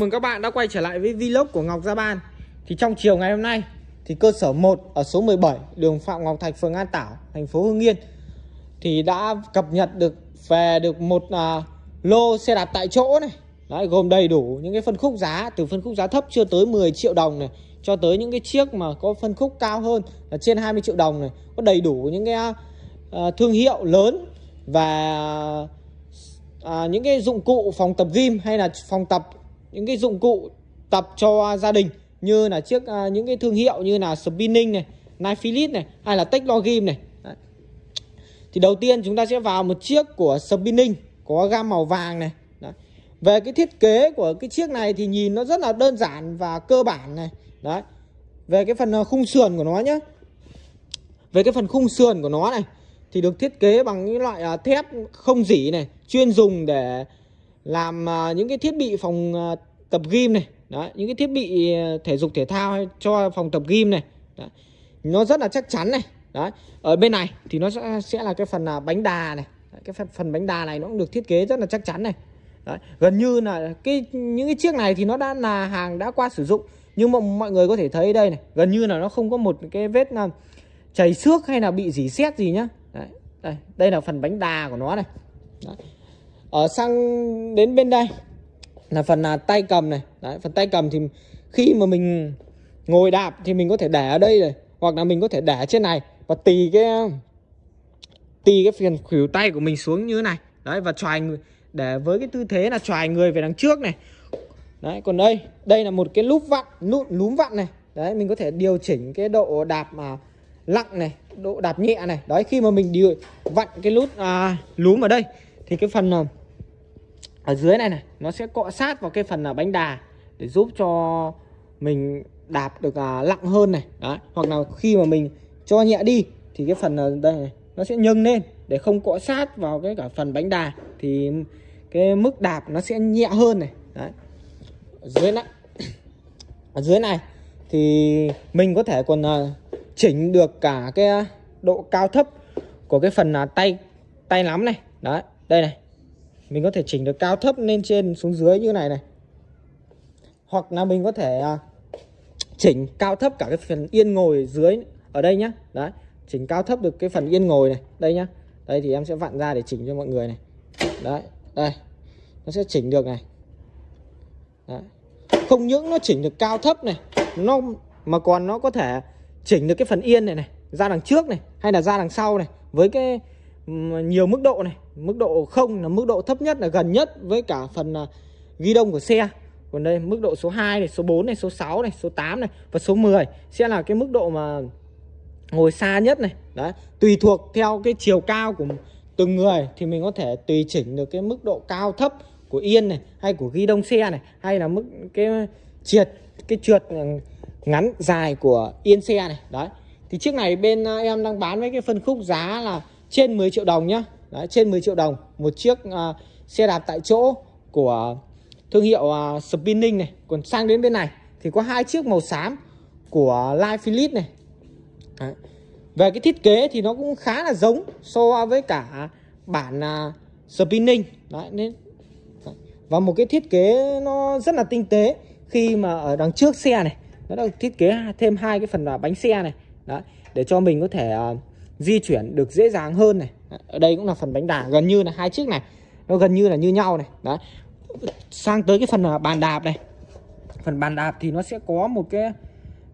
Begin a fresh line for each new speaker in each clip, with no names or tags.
mừng các bạn đã quay trở lại với vlog của Ngọc Gia Ban Thì trong chiều ngày hôm nay Thì cơ sở 1 ở số 17 đường Phạm Ngọc Thạch phường An Tảo thành phố hương Yên Thì đã cập nhật được về được một à, lô xe đạp tại chỗ này Đấy, gồm đầy đủ những cái phân khúc giá từ phân khúc giá thấp chưa tới 10 triệu đồng này cho tới những cái chiếc mà có phân khúc cao hơn là trên 20 triệu đồng này có đầy đủ những cái uh, thương hiệu lớn và uh, những cái dụng cụ phòng tập gym hay là phòng tập những cái dụng cụ tập cho gia đình như là chiếc à, những cái thương hiệu như là spinning này knife Philips này hay là Techlogim này Đấy. thì đầu tiên chúng ta sẽ vào một chiếc của spinning có gam màu vàng này Đấy. về cái thiết kế của cái chiếc này thì nhìn nó rất là đơn giản và cơ bản này Đấy. về cái phần à, khung sườn của nó nhé về cái phần khung sườn của nó này thì được thiết kế bằng những loại à, thép không dỉ này chuyên dùng để làm à, những cái thiết bị phòng à, tập gym này Đấy, những cái thiết bị à, thể dục thể thao hay cho phòng tập gym này Đấy. nó rất là chắc chắn này Đấy. ở bên này thì nó sẽ, sẽ là cái phần bánh đà này Đấy, cái phần, phần bánh đà này nó cũng được thiết kế rất là chắc chắn này Đấy. gần như là cái những cái chiếc này thì nó đã là hàng đã qua sử dụng nhưng mà mọi người có thể thấy đây này gần như là nó không có một cái vết là chảy xước hay là bị dỉ xét gì nhá đây đây là phần bánh đà của nó này Đấy ở ờ, sang đến bên đây là phần là tay cầm này đấy phần tay cầm thì khi mà mình ngồi đạp thì mình có thể để ở đây này hoặc là mình có thể để trên này và tì cái tì cái phần khuỷu tay của mình xuống như thế này đấy và choài người để với cái tư thế là choài người về đằng trước này đấy còn đây đây là một cái lúp vặn lúp lúm vặn này đấy mình có thể điều chỉnh cái độ đạp mà lặng này độ đạp nhẹ này đấy khi mà mình điều vặn cái nút à, lúm ở đây thì cái phần à, ở dưới này này nó sẽ cọ sát vào cái phần là bánh đà để giúp cho mình đạp được à, lặng hơn này đấy hoặc là khi mà mình cho nhẹ đi thì cái phần à, đây này nó sẽ nâng lên để không cọ sát vào cái cả phần bánh đà thì cái mức đạp nó sẽ nhẹ hơn này đấy ở dưới này ở dưới này thì mình có thể còn à, chỉnh được cả cái độ cao thấp của cái phần là tay tay nắm này đấy đây này mình có thể chỉnh được cao thấp lên trên xuống dưới như này này hoặc là mình có thể à, chỉnh cao thấp cả cái phần yên ngồi dưới ở đây nhá đấy chỉnh cao thấp được cái phần yên ngồi này đây nhá đây thì em sẽ vặn ra để chỉnh cho mọi người này đấy đây nó sẽ chỉnh được này đấy. không những nó chỉnh được cao thấp này nó mà còn nó có thể chỉnh được cái phần yên này này ra đằng trước này hay là ra đằng sau này với cái nhiều mức độ này mức độ không là mức độ thấp nhất là gần nhất với cả phần à, ghi đông của xe còn đây mức độ số 2 này số 4 này số 6 này số 8 này và số 10 sẽ là cái mức độ mà ngồi xa nhất này đấy tùy thuộc theo cái chiều cao của từng người thì mình có thể tùy chỉnh được cái mức độ cao thấp của yên này hay của ghi đông xe này hay là mức cái triệt cái trượt ừ, ngắn dài của yên xe này đấy thì chiếc này bên à, em đang bán với cái phân khúc giá là trên 10 triệu đồng nhá Đấy, trên 10 triệu đồng một chiếc uh, xe đạp tại chỗ của thương hiệu uh, Spinning này còn sang đến bên này thì có hai chiếc màu xám của Life Philip này Đấy. về cái thiết kế thì nó cũng khá là giống so với cả bản uh, Spinning Đấy, nên và một cái thiết kế nó rất là tinh tế khi mà ở đằng trước xe này nó được thiết kế thêm hai cái phần là bánh xe này Đấy, để cho mình có thể uh, di chuyển được dễ dàng hơn này ở đây cũng là phần bánh đà gần như là hai chiếc này nó gần như là như nhau này đấy sang tới cái phần à, bàn đạp này phần bàn đạp thì nó sẽ có một cái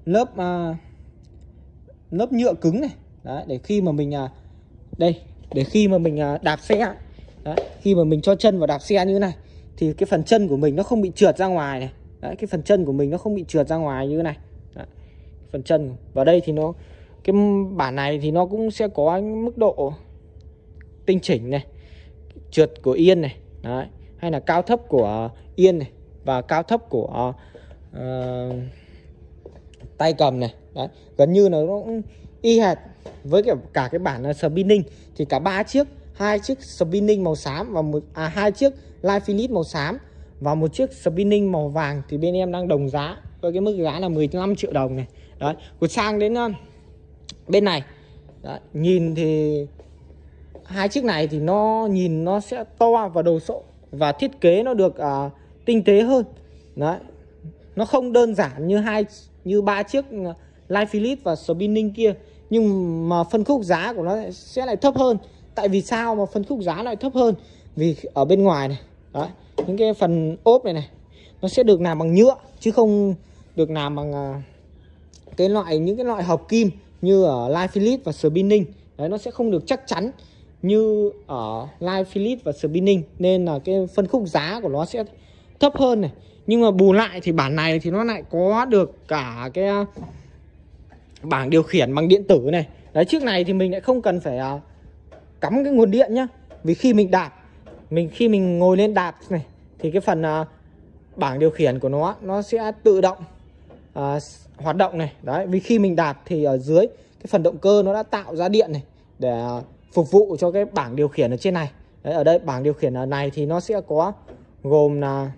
lớp uh, lớp nhựa cứng này đấy, để khi mà mình à đây để khi mà mình uh, đạp xe đấy, khi mà mình cho chân vào đạp xe như thế này thì cái phần chân của mình nó không bị trượt ra ngoài này đấy, cái phần chân của mình nó không bị trượt ra ngoài như thế này đấy, phần chân vào đây thì nó cái bản này thì nó cũng sẽ có mức độ tinh chỉnh này trượt của yên này Đấy. hay là cao thấp của yên này và cao thấp của uh, tay cầm này Đấy. gần như là nó cũng y hệt với cả, cả cái bản spinning thì cả ba chiếc hai chiếc spinning màu xám và một à hai chiếc life finish màu xám và một chiếc spinning màu vàng thì bên em đang đồng giá với cái mức giá là 15 triệu đồng này đấy còn sang đến ờ, bên này Đấy, nhìn thì hai chiếc này thì nó nhìn nó sẽ to và đồ sộ và thiết kế nó được à, tinh tế hơn đấy nó không đơn giản như hai như ba chiếc à, Life Philip và Spinning kia nhưng mà phân khúc giá của nó sẽ lại thấp hơn tại vì sao mà phân khúc giá lại thấp hơn vì ở bên ngoài này đấy, những cái phần ốp này này nó sẽ được làm bằng nhựa chứ không được làm bằng à, cái loại những cái loại hợp kim như ở live fillet và spinning đấy nó sẽ không được chắc chắn như ở live fillet và spinning nên là cái phân khúc giá của nó sẽ thấp hơn này nhưng mà bù lại thì bản này thì nó lại có được cả cái uh, bảng điều khiển bằng điện tử này đấy chiếc này thì mình lại không cần phải uh, cắm cái nguồn điện nhá vì khi mình đạp mình khi mình ngồi lên đạp này thì cái phần uh, bảng điều khiển của nó nó sẽ tự động à, hoạt động này đấy vì khi mình đạp thì ở dưới cái phần động cơ nó đã tạo ra điện này để à, phục vụ cho cái bảng điều khiển ở trên này đấy, ở đây bảng điều khiển ở này thì nó sẽ có gồm là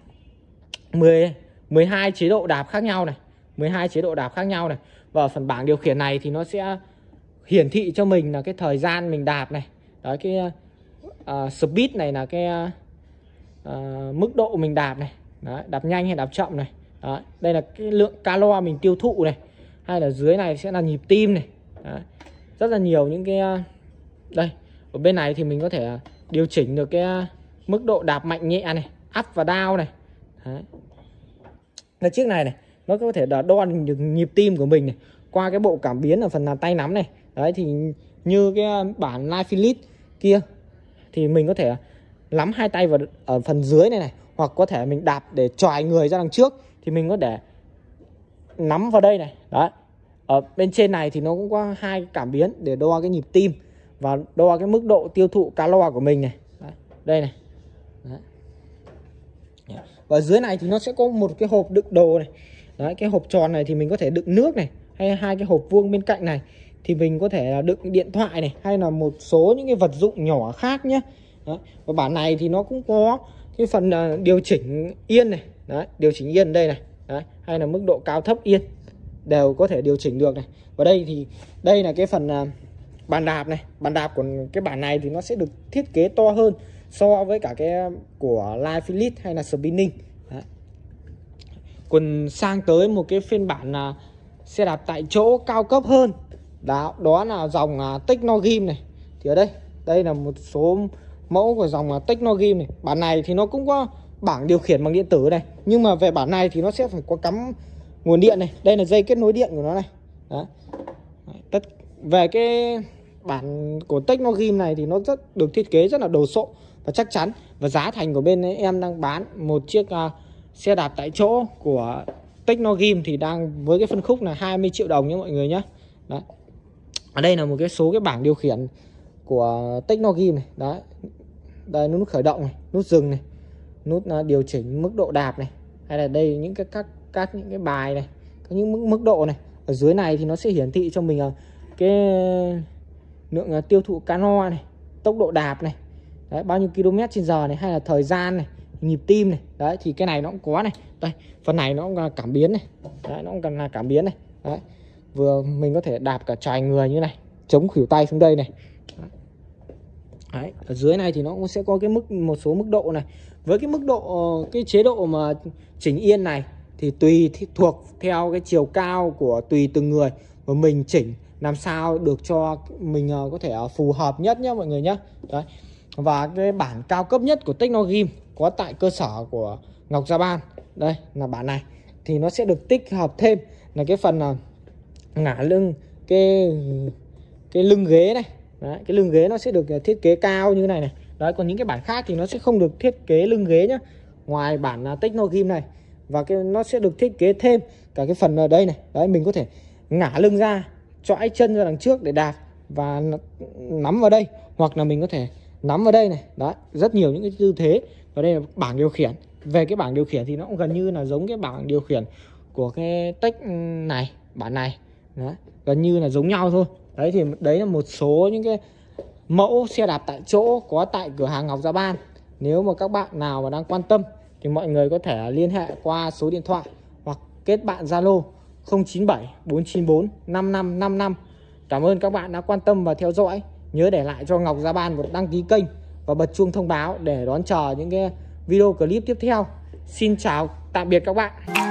10 12 chế độ đạp khác nhau này 12 chế độ đạp khác nhau này và phần bảng điều khiển này thì nó sẽ hiển thị cho mình là cái thời gian mình đạp này đấy cái uh, speed này là cái uh, mức độ mình đạp này đấy, đạp nhanh hay đạp chậm này Đấy, đây là cái lượng calo mình tiêu thụ này hay là dưới này sẽ là nhịp tim này Đấy, rất là nhiều những cái ờ, đây ở bên này thì mình có thể ờ, điều chỉnh được cái ờ, mức độ đạp mạnh nhẹ này up và down này Đấy. là chiếc này này nó có thể đo được nhịp tim của mình này qua cái bộ cảm biến ở phần là tay nắm này đấy thì như cái bản Life Elite kia thì mình có thể lắm hai tay vào ở phần dưới này này hoặc có thể mình đạp để tròi người ra đằng trước thì mình có để nắm vào đây này đấy ở bên trên này thì nó cũng có hai cảm biến để đo cái nhịp tim và đo cái mức độ tiêu thụ calo của mình này đấy. đây này đấy. và dưới này thì nó sẽ có một cái hộp đựng đồ này đấy cái hộp tròn này thì mình có thể đựng nước này hay hai cái hộp vuông bên cạnh này thì mình có thể đựng điện thoại này hay là một số những cái vật dụng nhỏ khác nhé và bản này thì nó cũng có cái phần à, điều chỉnh yên này Đấy, điều chỉnh yên đây này. Đấy, hay là mức độ cao thấp yên đều có thể điều chỉnh được này. Và đây thì đây là cái phần à, bàn đạp này, bàn đạp của cái bản này thì nó sẽ được thiết kế to hơn so với cả cái của Live Philip hay là Spinning. Đấy. Còn sang tới một cái phiên bản là xe đạp tại chỗ cao cấp hơn. Đó, đó là dòng à, Technogym này. Thì ở đây, đây là một số mẫu của dòng à, Technogym này. Bản này thì nó cũng có bảng điều khiển bằng điện tử này nhưng mà về bản này thì nó sẽ phải có cắm nguồn điện này đây là dây kết nối điện của nó này đó tất về cái bản của Techno Game này thì nó rất được thiết kế rất là đồ sộ và chắc chắn và giá thành của bên ấy, em đang bán một chiếc uh, xe đạp tại chỗ của Techno Game thì đang với cái phân khúc là 20 triệu đồng nhé mọi người nhé Đấy. ở đây là một cái số cái bảng điều khiển của Techno Game này đấy đây nút khởi động này nút dừng này nút điều chỉnh mức độ đạp này hay là đây những cái các các những cái bài này có những mức mức độ này ở dưới này thì nó sẽ hiển thị cho mình cái lượng à, tiêu thụ cano này tốc độ đạp này đấy, bao nhiêu km trên giờ này hay là thời gian này nhịp tim này đấy thì cái này nó cũng có này đây phần này nó cũng là cảm biến này đấy, nó cũng cần là cảm biến này đấy vừa mình có thể đạp cả trài người như này chống khuỷu tay xuống đây này đấy. Đấy, ở dưới này thì nó cũng sẽ có cái mức một số mức độ này. Với cái mức độ cái chế độ mà chỉnh yên này thì tùy thì thuộc theo cái chiều cao của tùy từng người mà mình chỉnh làm sao được cho mình ờ, có thể ờ, phù hợp nhất nhé mọi người nhé. Đấy. Và cái bản cao cấp nhất của Technogym có tại cơ sở của Ngọc Gia Ban. Đây là bản này thì nó sẽ được tích hợp thêm là cái phần ờ, ngả lưng cái cái lưng ghế này Đấy, cái lưng ghế nó sẽ được à, thiết kế cao như này này đấy còn những cái bản khác thì nó sẽ không được thiết kế lưng ghế nhá ngoài bản à, Techno gym này và cái nó sẽ được thiết kế thêm cả cái phần ở đây này đấy mình có thể ngả lưng ra chõi chân ra đằng trước để đạp và nắm vào đây hoặc là mình có thể nắm vào đây này đấy rất nhiều những cái tư thế và đây là bảng điều khiển về cái bảng điều khiển thì nó cũng gần như là giống cái bảng điều khiển của cái tech ừ, này bản này đấy gần như là giống nhau thôi đấy thì đấy là một số những cái mẫu xe đạp tại chỗ có tại cửa hàng Ngọc Gia dạ Ban nếu mà các bạn nào mà đang quan tâm thì mọi người có thể liên hệ qua số điện thoại hoặc kết bạn Zalo 097 494 5555 Cảm ơn các bạn đã quan tâm và theo dõi nhớ để lại cho Ngọc Gia dạ Ban một đăng ký kênh và bật chuông thông báo để đón chờ những cái video clip tiếp theo Xin chào tạm biệt các bạn